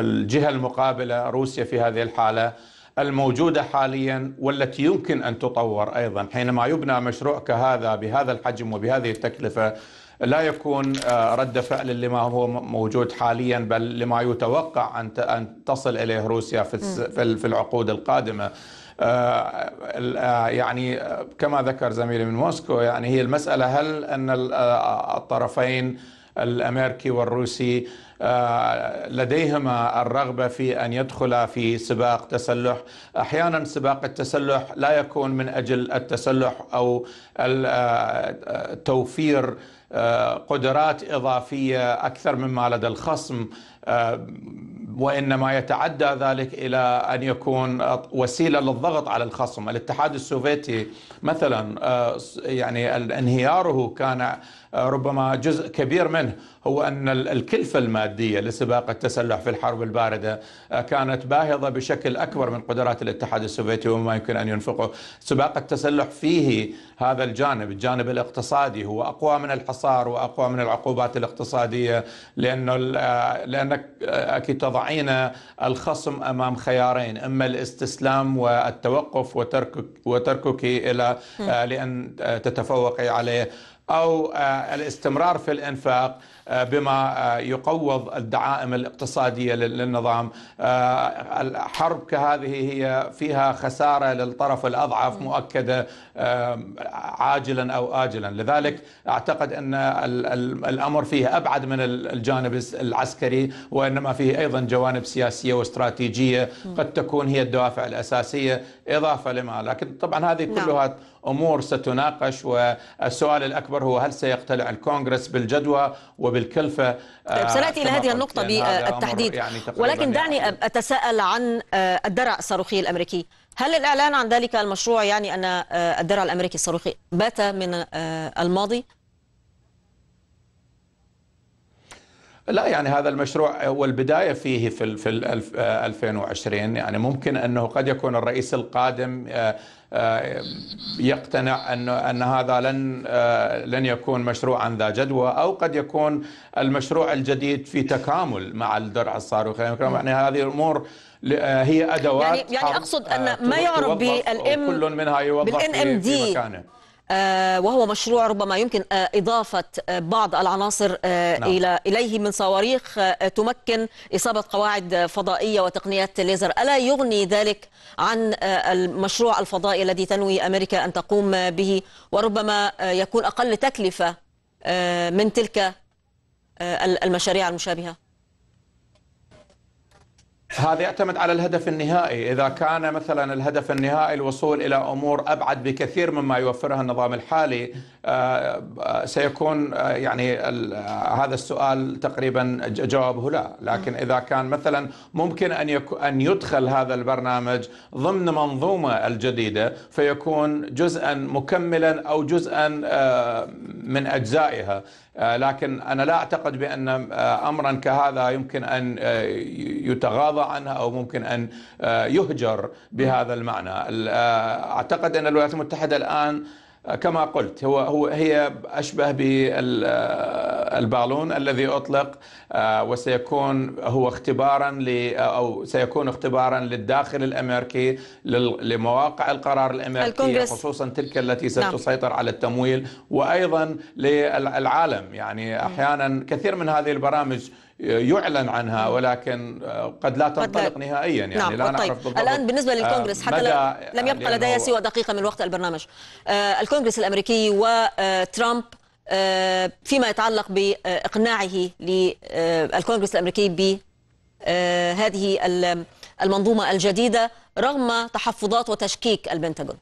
الجهه المقابله روسيا في هذه الحاله الموجوده حاليا والتي يمكن ان تطور ايضا حينما يبنى مشروع كهذا بهذا الحجم وبهذه التكلفه لا يكون آه، رد فعل لما هو موجود حاليا بل لما يتوقع ان ان تصل اليه روسيا في العقود القادمه آه، يعني كما ذكر زميلي من موسكو يعني هي المساله هل ان الطرفين الامريكي والروسي آه، لديهما الرغبه في ان يدخل في سباق تسلح، احيانا سباق التسلح لا يكون من اجل التسلح او آه، توفير آه، قدرات اضافيه اكثر مما لدى الخصم وانما يتعدى ذلك الى ان يكون وسيله للضغط على الخصم، الاتحاد السوفيتي مثلا يعني انهياره كان ربما جزء كبير منه هو أن الكلفة المادية لسباق التسلح في الحرب الباردة آه، كانت باهظة بشكل أكبر من قدرات الاتحاد السوفيتي وما يمكن أن ينفقه سباق التسلح فيه هذا الجانب الجانب الاقتصادي هو أقوى من الحصار وأقوى من العقوبات الاقتصادية لأنه آه، لأنك آه، أكيد تضعين الخصم أمام خيارين إما الاستسلام والتوقف وتركك وتركك إلى لأن تتفوقي عليه أو آه، الاستمرار في الإنفاق آه، بما آه، يقوض الدعائم الاقتصادية للنظام الحرب كهذه هي فيها خسارة للطرف الأضعف مؤكدة عاجلا أو آجلا لذلك أعتقد أن الأمر فيه أبعد من الجانب العسكري وإنما فيه أيضا جوانب سياسية واستراتيجية قد تكون هي الدوافع الأساسية إضافة لما لكن طبعا هذه نعم. كلها امور ستناقش والسؤال الاكبر هو هل سيقتنع الكونغرس بالجدوى وبالكلفه طيب آه، سناتي الى هذه النقطه يعني بالتحديد يعني ولكن دعني يعني اتساءل عن آه، الدرع الصاروخي الامريكي هل الاعلان عن ذلك المشروع يعني ان آه، الدرع الامريكي الصاروخي بات من الماضي لا يعني هذا المشروع هو البدايه فيه في في 2020 يعني ممكن انه قد يكون الرئيس القادم آه، يقتنع ان ان هذا لن آه، لن يكون مشروعا ذا جدوى او قد يكون المشروع الجديد في تكامل مع الدرع الصاروخي يعني, يعني هذه الامور آه، هي ادوات يعني يعني اقصد ان ما يعرف بالام كل منها يوضح بالان ام دي في مكانه آه، وهو مشروع ربما يمكن آه، إضافة آه، بعض العناصر نعم. إلى إليه من صواريخ تمكن إصابة قواعد فضائية وتقنيات ليزر ألا يغني ذلك عن المشروع الفضائي الذي تنوي أمريكا أن تقوم به وربما يكون أقل تكلفة من تلك المشاريع المشابهة هذا يعتمد على الهدف النهائي إذا كان مثلا الهدف النهائي الوصول إلى أمور أبعد بكثير مما يوفرها النظام الحالي آه، آه، سيكون آه، يعني هذا السؤال تقريبا جوابه لا لكن إذا كان مثلا ممكن أن, أن يدخل هذا البرنامج ضمن منظومة الجديدة فيكون جزءا مكملا أو جزءا من أجزائها آه، لكن أنا لا أعتقد بأن آه، أمرا كهذا يمكن أن آه، يتغاضى عنه أو ممكن أن يهجر بهذا المعنى أعتقد أن الولايات المتحدة الآن كما قلت هو هو هي اشبه بالبالون آه، الذي اطلق آه، وسيكون هو اختبارا آه، او سيكون اختبارا للداخل الامريكي لمواقع القرار الامريكي خصوصا تلك التي نعم. ستسيطر على التمويل وايضا للعالم يعني احيانا كثير من هذه البرامج يعلن عنها ولكن آه، قد لا تنطلق نهائيا يعني نعم لا طيب. نعرف بالضبط الان بالنسبه آه، للكونغرس حتى لم يبقى لدي سوى دقيقه من وقت البرنامج آه، الكونغرس الامريكي وترامب فيما يتعلق باقناعه للكونغرس الامريكي ب هذه المنظومه الجديده رغم تحفظات وتشكيك البنتاغون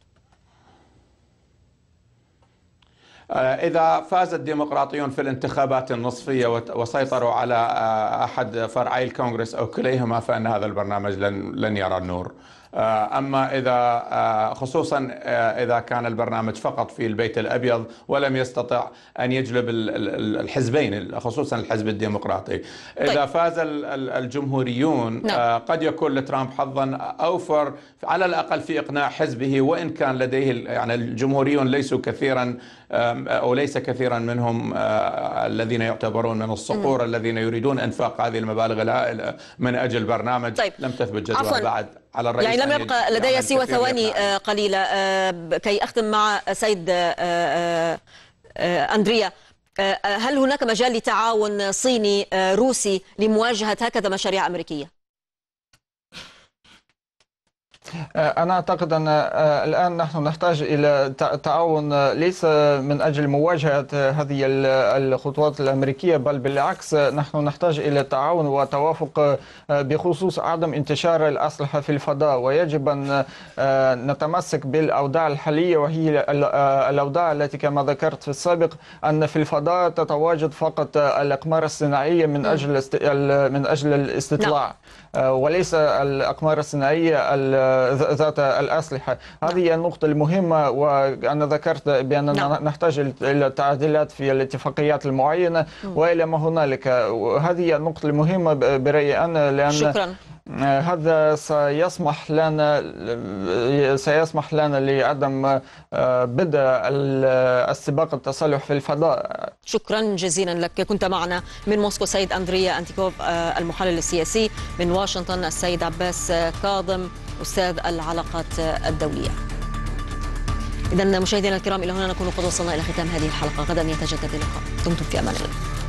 آه، إذا فاز الديمقراطيون في الانتخابات النصفية وسيطروا على آه، أحد فرعي الكونغرس أو كليهما فإن هذا البرنامج لن, لن يرى النور آه، أما إذا خصوصا إذا كان البرنامج فقط في البيت الأبيض ولم يستطع أن يجلب الحزبين خصوصا الحزب الديمقراطي إذا طيب. فاز الجمهوريون نعم. قد يكون لترامب حظا أوفر على الأقل في إقناع حزبه وإن كان لديه يعني الجمهوريون ليسوا كثيرا أو ليس كثيرا منهم الذين يعتبرون من الصقور الذين يريدون إنفاق هذه المبالغ الهائلة من أجل برنامج طيب. لم تثبت جدوى بعد على الرئيس يعني لم يبقى لدي سوى ثواني قليلة كي أختم مع سيد أندريا هل هناك مجال لتعاون صيني روسي لمواجهة هكذا مشاريع أمريكية؟ آه، أنا أعتقد أن آه، الآن نحن نحتاج إلى تعاون آه، ليس من أجل مواجهة هذه الخطوات الأمريكية بل بالعكس نحن نحتاج إلى تعاون وتوافق بخصوص عدم انتشار الأسلحة في الفضاء ويجب أن نتمسك بالأوضاع الحالية وهي الأوضاع التي كما ذكرت في السابق أن في الفضاء تتواجد فقط الأقمار الصناعية من نعم. أجل من أجل الاستطلاع نعم. آه، وليس الأقمار الصناعية ذات الأسلحة هذه النقطة المهمة وأنا ذكرت بأننا نعم. نحتاج إلى تعديلات في الاتفاقيات المعينة وإلى ما هنالك هذه النقطة المهمة برأيي أنا لأن شكرا. هذا سيسمح لنا سيسمح لنا لعدم آه، بدء السباق التسلح في الفضاء شكرا جزيلا لك كنت معنا من موسكو سيد أندريا أنتيكوف آه، المحلل السياسي من واشنطن السيد عباس آه، كاظم أستاذ العلاقات الدولية إذا مشاهدينا الكرام إلى هنا نكون قد وصلنا إلى ختام هذه الحلقة غدا يتجدد اللقاء دمتم في أمان الله